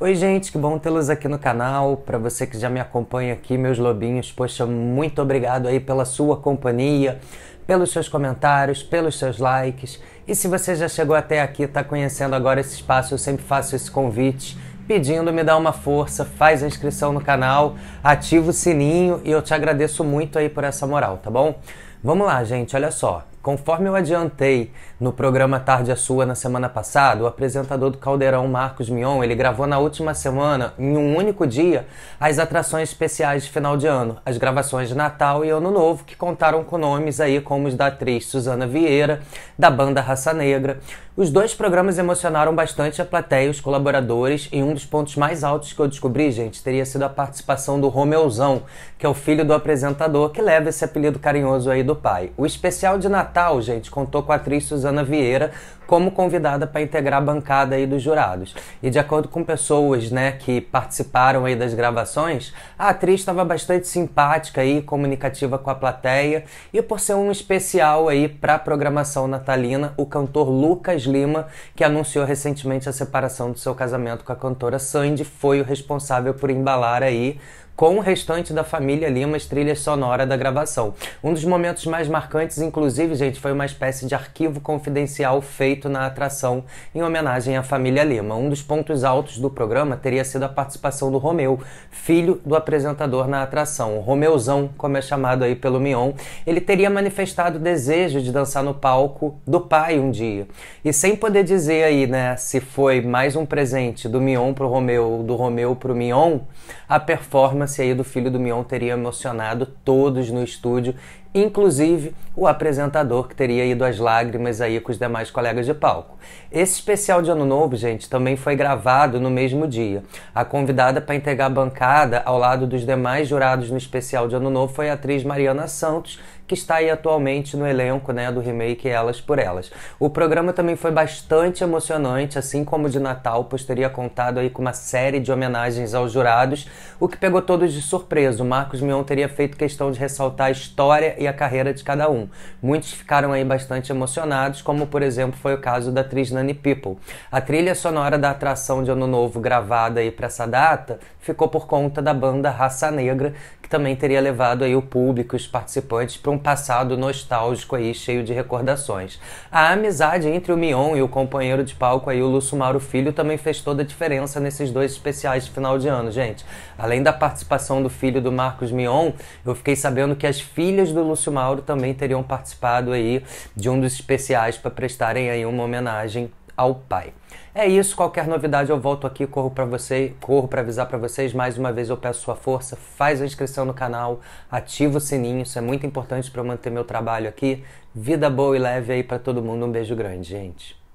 Oi, gente, que bom tê-los aqui no canal. Para você que já me acompanha aqui, meus lobinhos, poxa, muito obrigado aí pela sua companhia, pelos seus comentários, pelos seus likes. E se você já chegou até aqui, está conhecendo agora esse espaço, eu sempre faço esse convite pedindo me dá uma força, faz a inscrição no canal, ativa o sininho e eu te agradeço muito aí por essa moral, tá bom? Vamos lá, gente, olha só. Conforme eu adiantei no programa Tarde a é Sua na semana passada, o apresentador do Caldeirão Marcos Mion, ele gravou na última semana, em um único dia, as atrações especiais de final de ano, as gravações de Natal e Ano Novo, que contaram com nomes aí como os da atriz Suzana Vieira, da banda Raça Negra, os dois programas emocionaram bastante a plateia e os colaboradores, e um dos pontos mais altos que eu descobri, gente, teria sido a participação do Romeuzão, que é o filho do apresentador, que leva esse apelido carinhoso aí do pai. O especial de Natal, gente, contou com a atriz Suzana Vieira como convidada para integrar a bancada aí dos jurados. E de acordo com pessoas, né, que participaram aí das gravações, a atriz estava bastante simpática e comunicativa com a plateia, e por ser um especial aí para a programação natalina, o cantor Lucas Lima, que anunciou recentemente a separação do seu casamento com a cantora Sandy, foi o responsável por embalar aí com o restante da família Lima trilha sonora da gravação. Um dos momentos mais marcantes, inclusive, gente, foi uma espécie de arquivo confidencial feito na atração em homenagem à família Lima. Um dos pontos altos do programa teria sido a participação do Romeu, filho do apresentador na atração. O Romeuzão, como é chamado aí pelo Mion, ele teria manifestado o desejo de dançar no palco do pai um dia. E sem poder dizer aí, né, se foi mais um presente do Mion pro Romeu, do Romeu pro Mion, a performance infância aí do filho do Mion teria emocionado todos no estúdio inclusive o apresentador que teria ido às lágrimas aí com os demais colegas de palco. Esse especial de Ano Novo, gente, também foi gravado no mesmo dia. A convidada para entregar a bancada ao lado dos demais jurados no especial de Ano Novo foi a atriz Mariana Santos, que está aí atualmente no elenco né, do remake Elas por Elas. O programa também foi bastante emocionante, assim como o de Natal, pois teria contado aí com uma série de homenagens aos jurados, o que pegou todos de surpresa. O Marcos Mion teria feito questão de ressaltar a história e a carreira de cada um. Muitos ficaram aí bastante emocionados, como por exemplo foi o caso da atriz Nani People. A trilha sonora da atração de Ano Novo gravada aí para essa data ficou por conta da banda Raça Negra, que também teria levado aí o público, os participantes, para um passado nostálgico aí, cheio de recordações. A amizade entre o Mion e o companheiro de palco aí, o Lúcio Mauro Filho, também fez toda a diferença nesses dois especiais de final de ano, gente. Além da participação do filho do Marcos Mion, eu fiquei sabendo que as filhas do Lúcio Mauro também teriam participado aí de um dos especiais para prestarem aí uma homenagem ao Pai. É isso, qualquer novidade eu volto aqui, corro para você, corro para avisar para vocês mais uma vez, eu peço sua força, faz a inscrição no canal, ativa o sininho, isso é muito importante para eu manter meu trabalho aqui. Vida boa e leve aí para todo mundo, um beijo grande, gente.